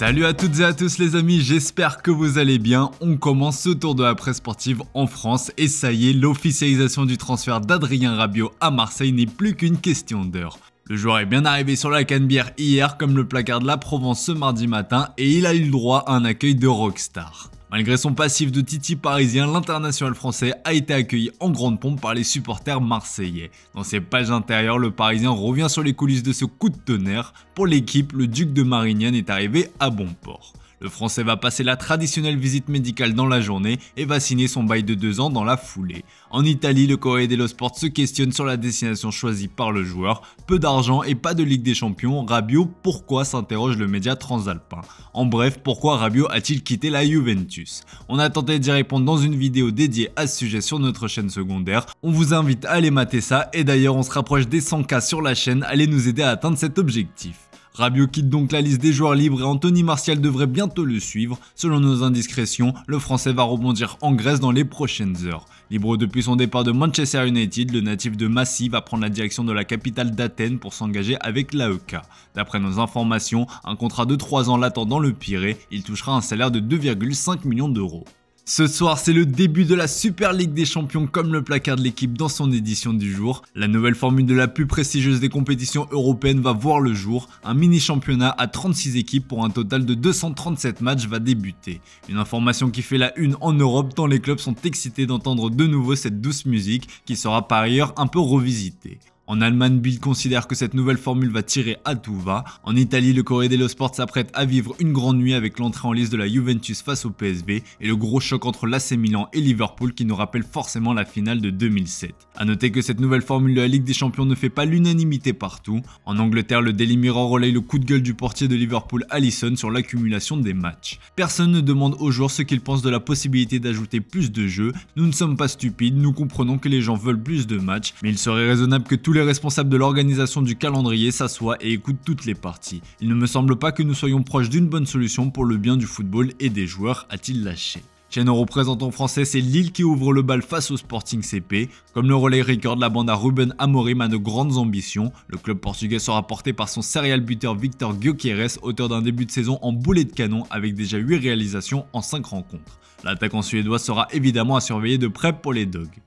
Salut à toutes et à tous les amis, j'espère que vous allez bien. On commence ce tour de la presse sportive en France et ça y est, l'officialisation du transfert d'Adrien Rabiot à Marseille n'est plus qu'une question d'heure. Le joueur est bien arrivé sur la canebière hier comme le placard de la Provence ce mardi matin et il a eu le droit à un accueil de rockstar. Malgré son passif de titi parisien, l'international français a été accueilli en grande pompe par les supporters marseillais. Dans ses pages intérieures, le parisien revient sur les coulisses de ce coup de tonnerre. Pour l'équipe, le duc de Marignane est arrivé à bon port. Le Français va passer la traditionnelle visite médicale dans la journée et va signer son bail de 2 ans dans la foulée. En Italie, le Corriere dello Sport se questionne sur la destination choisie par le joueur. Peu d'argent et pas de Ligue des Champions, Rabio pourquoi s'interroge le média transalpin En bref, pourquoi Rabio a-t-il quitté la Juventus On a tenté d'y répondre dans une vidéo dédiée à ce sujet sur notre chaîne secondaire. On vous invite à aller mater ça et d'ailleurs on se rapproche des 100k sur la chaîne, allez nous aider à atteindre cet objectif. Rabiot quitte donc la liste des joueurs libres et Anthony Martial devrait bientôt le suivre. Selon nos indiscrétions, le Français va rebondir en Grèce dans les prochaines heures. Libre depuis son départ de Manchester United, le natif de Massy va prendre la direction de la capitale d'Athènes pour s'engager avec l'AEK. D'après nos informations, un contrat de 3 ans l'attendant le Pirée, il touchera un salaire de 2,5 millions d'euros. Ce soir, c'est le début de la Super Ligue des Champions comme le placard de l'équipe dans son édition du jour. La nouvelle formule de la plus prestigieuse des compétitions européennes va voir le jour. Un mini championnat à 36 équipes pour un total de 237 matchs va débuter. Une information qui fait la une en Europe tant les clubs sont excités d'entendre de nouveau cette douce musique qui sera par ailleurs un peu revisitée. En Allemagne, Bill considère que cette nouvelle formule va tirer à tout va. En Italie, le Corriere dello Sport s'apprête à vivre une grande nuit avec l'entrée en liste de la Juventus face au PSV et le gros choc entre l'AC Milan et Liverpool qui nous rappelle forcément la finale de 2007. A noter que cette nouvelle formule de la Ligue des Champions ne fait pas l'unanimité partout. En Angleterre, le Daily Mirror relaye le coup de gueule du portier de Liverpool Allison sur l'accumulation des matchs. Personne ne demande aux joueurs ce qu'ils pensent de la possibilité d'ajouter plus de jeux. Nous ne sommes pas stupides, nous comprenons que les gens veulent plus de matchs, mais il serait raisonnable que tous les Responsable de l'organisation du calendrier s'assoit et écoute toutes les parties. Il ne me semble pas que nous soyons proches d'une bonne solution pour le bien du football et des joueurs, a-t-il lâché. Chez nos représentants français, c'est Lille qui ouvre le bal face au Sporting CP. Comme le relais record, la bande à Ruben Amorim a de grandes ambitions. Le club portugais sera porté par son serial buteur Victor Gyokeres, auteur d'un début de saison en boulet de canon avec déjà 8 réalisations en 5 rencontres. L'attaquant suédois sera évidemment à surveiller de près pour les Dogs.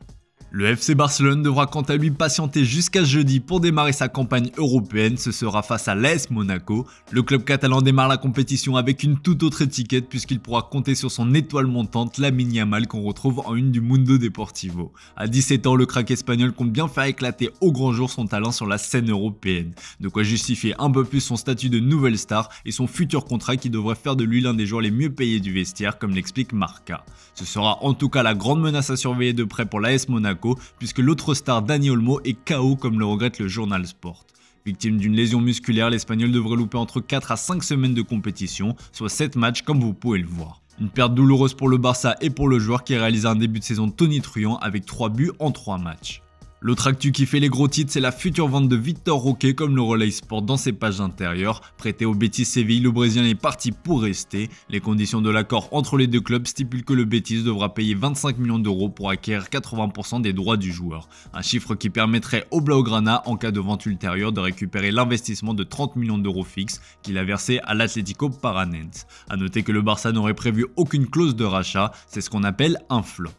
Le FC Barcelone devra quant à lui patienter jusqu'à jeudi pour démarrer sa campagne européenne. Ce sera face à l'AS Monaco. Le club catalan démarre la compétition avec une toute autre étiquette puisqu'il pourra compter sur son étoile montante, la Yamal, qu'on retrouve en une du Mundo Deportivo. À 17 ans, le crack espagnol compte bien faire éclater au grand jour son talent sur la scène européenne. De quoi justifier un peu plus son statut de nouvelle star et son futur contrat qui devrait faire de lui l'un des joueurs les mieux payés du vestiaire, comme l'explique Marca. Ce sera en tout cas la grande menace à surveiller de près pour l'AS Monaco puisque l'autre star Dani Olmo est KO comme le regrette le journal Sport. Victime d'une lésion musculaire, l'Espagnol devrait louper entre 4 à 5 semaines de compétition, soit 7 matchs comme vous pouvez le voir. Une perte douloureuse pour le Barça et pour le joueur qui réalise un début de saison tonitruant avec 3 buts en 3 matchs. L'autre actu qui fait les gros titres, c'est la future vente de Victor Roquet comme le relais sport dans ses pages intérieures. Prêté au Betis Séville, le Brésilien est parti pour rester. Les conditions de l'accord entre les deux clubs stipulent que le Betis devra payer 25 millions d'euros pour acquérir 80% des droits du joueur. Un chiffre qui permettrait au Blaugrana, en cas de vente ultérieure, de récupérer l'investissement de 30 millions d'euros fixes qu'il a versé à l'Atlético Paranense. A noter que le Barça n'aurait prévu aucune clause de rachat, c'est ce qu'on appelle un flop.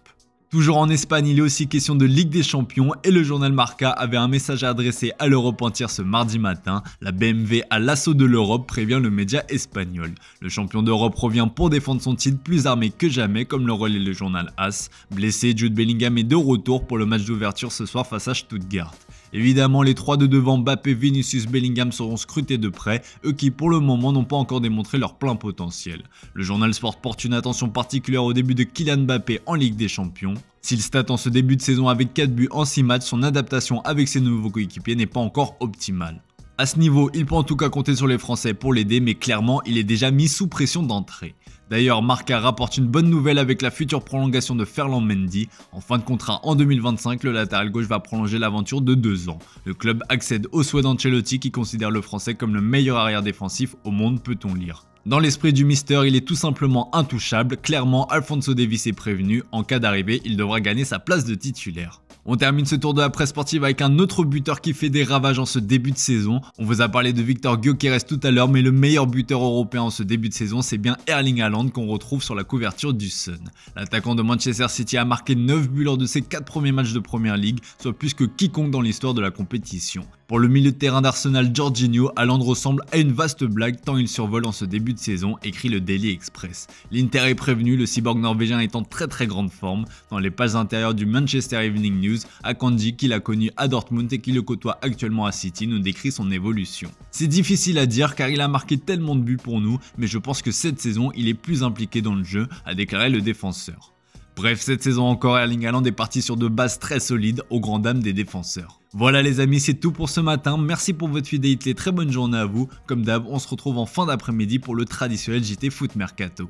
Toujours en Espagne, il est aussi question de Ligue des Champions et le journal Marca avait un message à adresser à l'Europe entière ce mardi matin. La BMW à l'assaut de l'Europe prévient le média espagnol. Le champion d'Europe revient pour défendre son titre plus armé que jamais comme le relaie le journal As. Blessé, Jude Bellingham est de retour pour le match d'ouverture ce soir face à Stuttgart. Évidemment, les trois de devant, Mbappé, Vinicius, Bellingham seront scrutés de près, eux qui pour le moment n'ont pas encore démontré leur plein potentiel. Le journal Sport porte une attention particulière au début de Kylian Mbappé en Ligue des Champions. S'il stat en ce début de saison avec 4 buts en 6 matchs, son adaptation avec ses nouveaux coéquipiers n'est pas encore optimale. À ce niveau, il peut en tout cas compter sur les Français pour l'aider, mais clairement, il est déjà mis sous pression d'entrée. D'ailleurs, Marca rapporte une bonne nouvelle avec la future prolongation de Ferland Mendy. En fin de contrat en 2025, le latéral gauche va prolonger l'aventure de deux ans. Le club accède au souhait d'Ancelotti qui considère le français comme le meilleur arrière défensif au monde, peut-on lire. Dans l'esprit du Mister, il est tout simplement intouchable. Clairement, Alfonso Davis est prévenu. En cas d'arrivée, il devra gagner sa place de titulaire. On termine ce tour de la presse sportive avec un autre buteur qui fait des ravages en ce début de saison. On vous a parlé de Victor reste tout à l'heure, mais le meilleur buteur européen en ce début de saison, c'est bien Erling Haaland qu'on retrouve sur la couverture du Sun. L'attaquant de Manchester City a marqué 9 buts lors de ses 4 premiers matchs de Première League, soit plus que quiconque dans l'histoire de la compétition. Pour le milieu de terrain d'Arsenal, Jorginho, Haaland ressemble à une vaste blague tant il survole en ce début de saison, écrit le Daily Express. L'Inter est prévenu, le cyborg norvégien est en très très grande forme. Dans les pages intérieures du Manchester Evening News, à Kanji qu'il a connu à Dortmund et qui le côtoie actuellement à City nous décrit son évolution. C'est difficile à dire car il a marqué tellement de buts pour nous, mais je pense que cette saison il est plus impliqué dans le jeu, a déclaré le défenseur. Bref, cette saison encore, Erling Haaland est parti sur de bases très solides au grand dames des défenseurs. Voilà les amis, c'est tout pour ce matin. Merci pour votre fidélité, très bonne journée à vous. Comme d'hab, on se retrouve en fin d'après-midi pour le traditionnel JT Foot Mercato.